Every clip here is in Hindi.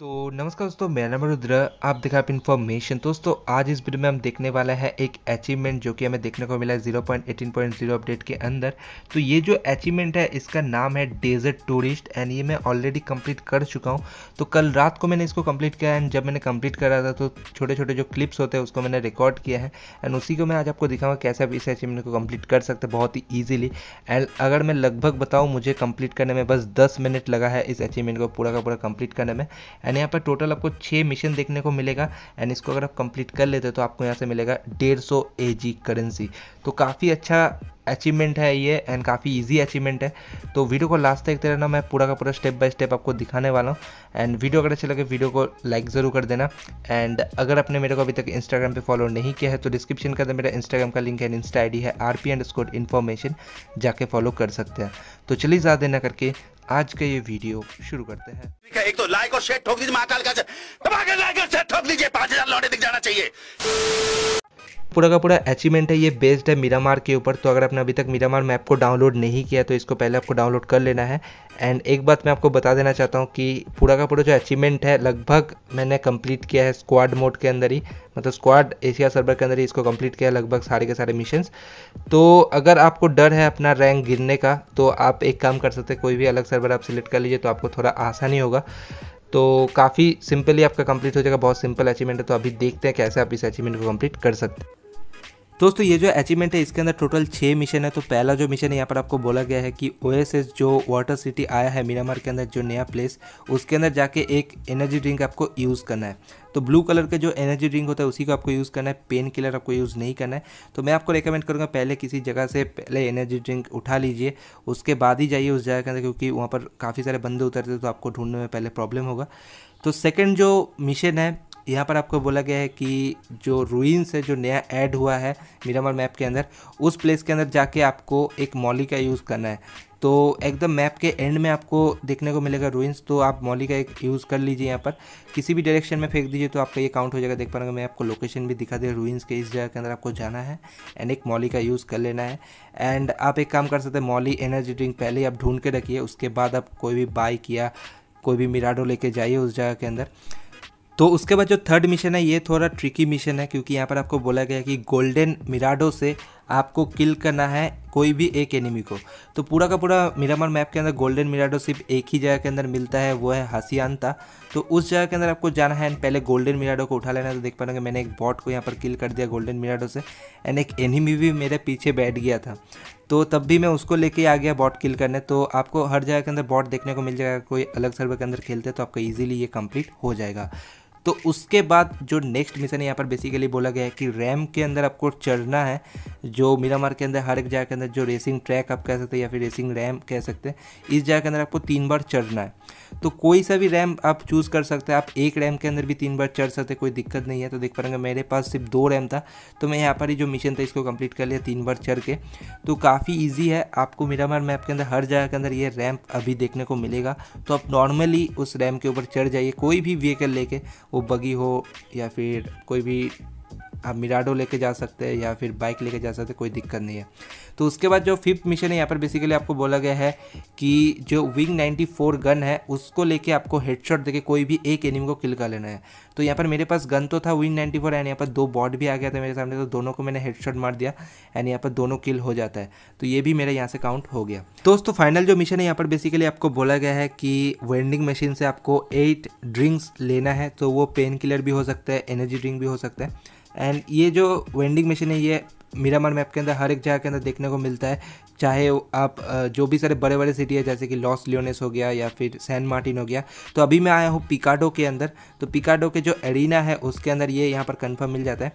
तो नमस्कार दोस्तों मेरा नाम रुद्र आप देखा आप इन्फॉर्मेशन दोस्तों आज इस वीडियो में हम देखने वाला है एक अचीवमेंट जो कि हमें देखने को मिला है 0.18.0 अपडेट के अंदर तो ये जो अचीवमेंट है इसका नाम है डेजर्ट टूरिस्ट एंड ये मैं ऑलरेडी कंप्लीट कर चुका हूँ तो कल रात को मैंने इसको कम्प्लीट किया एंड जब मैंने कम्प्लीट करा था तो छोटे छोटे जो क्लिप्स होते हैं उसको मैंने रिकॉर्ड किया है एंड उसी को मैं आज आपको दिखाऊंगा कैसे आप इस अचीवमेंट को कम्प्लीट कर सकते हैं बहुत ही ईजिली एंड अगर मैं लगभग बताऊँ मुझे कम्प्लीट करने में बस दस मिनट लगा है इस अचीवमेंट को पूरा का पूरा कम्प्लीट करने में एंड यहाँ पर टोटल आपको छः मिशन देखने को मिलेगा एंड इसको अगर आप कंप्लीट कर लेते हो तो आपको यहाँ से मिलेगा डेढ़ सौ ए जी करेंसी तो काफ़ी अच्छा अचीवमेंट है ये एंड काफ़ी इजी अचीवमेंट है तो वीडियो को लास्ट तक रहना मैं पूरा का पूरा स्टेप बाय स्टेप आपको दिखाने वाला हूँ एंड वीडियो अगर अच्छे लगे वीडियो को लाइक ज़रूर कर देना एंड अगर आपने मेरे को अभी तक इंस्टाग्राम पे फॉलो नहीं किया है तो डिस्क्रिप्शन का मेरा इंस्टाग्राम का लिंक है इंस्टा आई है R P and score information जाके फॉलो कर सकते हैं तो चलिए ज़्यादा ना करके आज का ये वीडियो शुरू करते हैं एक तो लाइक और शेयर ठोक दीजिए महाकाल का लाइक और शेयर ठोक दीजिए पांच हजार लौटे दिख जाना चाहिए पूरा का पूरा अचीवमेंट है ये बेस्ड है मीरामार के ऊपर तो अगर आपने अभी तक मीरामार मैप को डाउनलोड नहीं किया तो इसको पहले आपको डाउनलोड कर लेना है एंड एक बात मैं आपको बता देना चाहता हूँ कि पूरा का पूरा जो अचीवमेंट है लगभग मैंने कंप्लीट किया है स्क्वाड मोड के अंदर ही मतलब स्क्वाड एशिया सर्वर के अंदर ही इसको कंप्लीट किया लगभग सारे के सारे मिशंस तो अगर आपको डर है अपना रैंक गिरने का तो आप एक काम कर सकते हैं कोई भी अलग सर्वर आप सिलेक्ट कर लीजिए तो आपको थोड़ा आसानी होगा तो काफ़ी सिंपली आपका कंप्लीट हो जाएगा बहुत सिंपल अचीवमेंट है तो अभी देखते हैं कैसे आप इस अचीवमेंट को कंप्लीट कर सकते हैं दोस्तों ये जो अचीवमेंट है इसके अंदर टोटल छः मिशन है तो पहला जो मिशन है यहाँ पर आपको बोला गया है कि ओ जो वाटर सिटी आया है मीनामार के अंदर जो नया प्लेस उसके अंदर जाके एक एनर्जी ड्रिंक आपको यूज़ करना है तो ब्लू कलर का जो एनर्जी ड्रिंक होता है उसी को आपको यूज़ करना है पेन किलर आपको यूज़ नहीं करना है तो मैं आपको रिकमेंड करूँगा पहले किसी जगह से पहले एनर्जी ड्रिंक उठा लीजिए उसके बाद ही जाइए उस जगह के अंदर क्योंकि वहाँ पर काफ़ी सारे बंदे उतरते तो आपको ढूंढने में पहले प्रॉब्लम होगा तो सेकेंड जो मिशन है यहाँ पर आपको बोला गया है कि जो रूइंस है जो नया ऐड हुआ है मीरामार मैप के अंदर उस प्लेस के अंदर जाके आपको एक मॉली का यूज़ करना है तो एकदम मैप के एंड में आपको देखने को मिलेगा रूइंस तो आप मॉली का एक यूज़ कर लीजिए यहाँ पर किसी भी डायरेक्शन में फेंक दीजिए तो आपका ये काउंट हो जाएगा देख पाएंगे मैं आपको लोकेशन भी दिखा दे रूइंस के इस जगह के अंदर आपको जाना है एंड एक मॉली का यूज़ कर लेना है एंड आप एक काम कर सकते हैं मॉली एनर्जी ड्रिंक पहले ही आप ढूंढ के रखिए उसके बाद आप कोई भी बाइक या कोई भी मिराडो लेके जाइए उस जगह के अंदर तो उसके बाद जो थर्ड मिशन है ये थोड़ा ट्रिकी मिशन है क्योंकि यहाँ पर आपको बोला गया कि गोल्डन मिराडो से आपको किल करना है कोई भी एक एनिमी को तो पूरा का पूरा मिरामर मैप के अंदर गोल्डन मिराडो सिर्फ एक ही जगह के अंदर मिलता है वो है हसियांता तो उस जगह के अंदर आपको जाना है एंड पहले गोल्डन मिराडो को उठा लेना तो देख पा रहे मैंने एक बॉट को यहाँ पर किल कर दिया गोल्डन मिराडो से एंड एक एनिमी भी मेरे पीछे बैठ गया था तो तब भी मैं उसको लेके आ गया बॉट किल करने तो आपको हर जगह के अंदर बॉट देखने को मिल जाएगा कोई अलग सर्वर के अंदर खेलते तो आपका ईजिली ये कंप्लीट हो जाएगा तो उसके बाद जो नेक्स्ट मिशन यहाँ पर बेसिकली बोला गया है कि रैम के अंदर आपको चढ़ना है जो मीरामार के अंदर हर एक जगह के अंदर जो रेसिंग ट्रैक आप कह सकते हैं या फिर रेसिंग रैम कह सकते हैं इस जगह के अंदर आपको तीन बार चढ़ना है तो कोई सा भी रैम आप चूज़ कर सकते हैं आप एक रैम के अंदर भी तीन बार चढ़ सकते कोई दिक्कत नहीं है तो देख पाएंगे मेरे पास सिर्फ दो रैम था तो मैं यहाँ पर ही जो मिशन था इसको कंप्लीट कर लिया तीन बार चढ़ के तो काफ़ी ईजी है आपको मीरामार मैप के अंदर हर जगह के अंदर ये रैम्प अभी देखने को मिलेगा तो आप नॉर्मली उस रैम के ऊपर चढ़ जाइए कोई भी व्हीकल लेके वो बगी हो या फिर कोई भी आप मिराडो लेके जा सकते हैं या फिर बाइक लेके जा सकते हैं कोई दिक्कत नहीं है तो उसके बाद जो फिफ्थ मिशन है यहाँ पर बेसिकली आपको बोला गया है कि जो विंग 94 गन है उसको लेके आपको हेडशॉट देके कोई भी एक एनिमी को किल कर लेना है तो यहाँ पर मेरे पास गन तो था विंग 94 फोर एंड यहाँ पर दो बॉट भी आ गया था मेरे सामने तो दोनों को मैंने हेडशॉट मार दिया एंड यहाँ पर दोनों किल हो जाता है तो ये भी मेरा यहाँ से काउंट हो गया दोस्तों फाइनल जो मिशन है यहाँ पर बेसिकली आपको बोला गया है कि वेंडिंग मशीन से आपको एट ड्रिंक्स लेना है तो वो पेन किलर भी हो सकता है एनर्जी ड्रिंक भी हो सकता है एंड ये जो वेंडिंग मशीन है ये मीरामार मैप के अंदर हर एक जगह के अंदर देखने को मिलता है चाहे आप जो भी सारे बड़े बड़े सिटी है जैसे कि लॉस लियोनेस हो गया या फिर सैन मार्टिन हो गया तो अभी मैं आया हूँ पिकाडो के अंदर तो पिकाडो के जो एरिना है उसके अंदर ये यहाँ पर कंफर्म मिल जाता है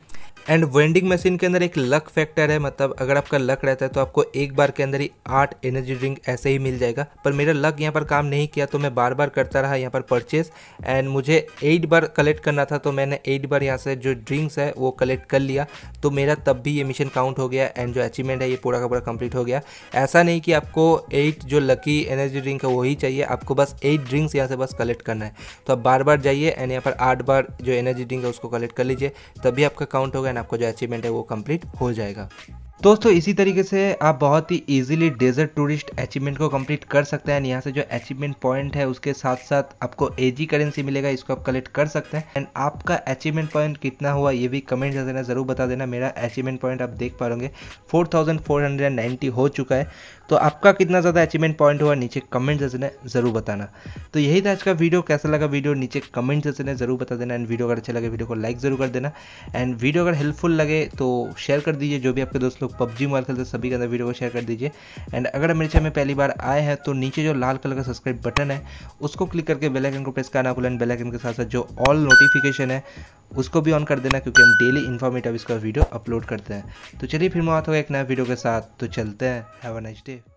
एंड वेंडिंग मशीन के अंदर एक लक फैक्टर है मतलब अगर आपका लक रहता है तो आपको एक बार के अंदर ही आठ एनर्जी ड्रिंक ऐसे ही मिल जाएगा पर मेरा लक यहाँ पर काम नहीं किया तो मैं बार बार करता रहा यहाँ पर परचेज एंड मुझे एट बार कलेक्ट करना था तो मैंने एट बार यहाँ से जो ड्रिंक्स है वो कलेक्ट कर लिया तो मेरा तब भी ये मिशन मिशन काउंट हो गया एंड जो अचीवमेंट है ये पूरा का पूरा कंप्लीट हो गया ऐसा नहीं कि आपको एट जो लकी एनर्जी ड्रिंक है वही चाहिए आपको बस एट ड्रिंक्स यहाँ से बस कलेक्ट करना है तो आप बार बार जाइए एंड यहाँ पर आठ बार जो एनर्जी ड्रिंक है उसको कलेक्ट कर लीजिए तभी आपका काउंट होगा एंड आपका जो अचीवमेंट है वो कंप्लीट हो जाएगा दोस्तों इसी तरीके से आप बहुत ही इजीली डेजर्ट टूरिस्ट अचीवमेंट को कंप्लीट कर सकते हैं यहाँ से जो अचीवमेंट पॉइंट है उसके साथ साथ आपको एजी करेंसी मिलेगा इसको आप कलेक्ट कर सकते हैं एंड आपका अचीवमेंट पॉइंट कितना हुआ ये भी कमेंट कर देना ज़रूर बता देना मेरा अचीवमेंट पॉइंट आप देख पा रहे फोर हो चुका है तो आपका कितना ज़्यादा अचीवमेंट पॉइंट हुआ नीचे कमेंट देना ज़रूर बताना तो यही था आज का वीडियो कैसा लगा वीडियो नीचे कमेंट देना ज़रूर बता देना एंड वीडियो अगर अच्छा लगे वीडियो को लाइक ज़रूर कर देना एंड वीडियो अगर हेल्पफुल लगे तो शेयर कर दीजिए जो भी आपके दोस्त लोग पबजी मोबाइल खेलते सभी के अंदर वीडियो को शेयर कर दीजिए एंड अगर मेरे चैनल में पहली बार आए हैं तो नीचे जो लाल कलर का सब्सक्राइब बटन है उसको क्लिक करके बेलाइकन को प्रेस करना भूलें बेलाइकन के साथ साथ जो ऑल नोटिफिकेशन है उसको भी ऑन कर देना क्योंकि हम डेली इन्फॉर्मेटिव इसका वीडियो अपलोड करते हैं तो चलिए फिर आता होगा एक नया वीडियो के साथ तो चलते हैं हैव अ नाइस डे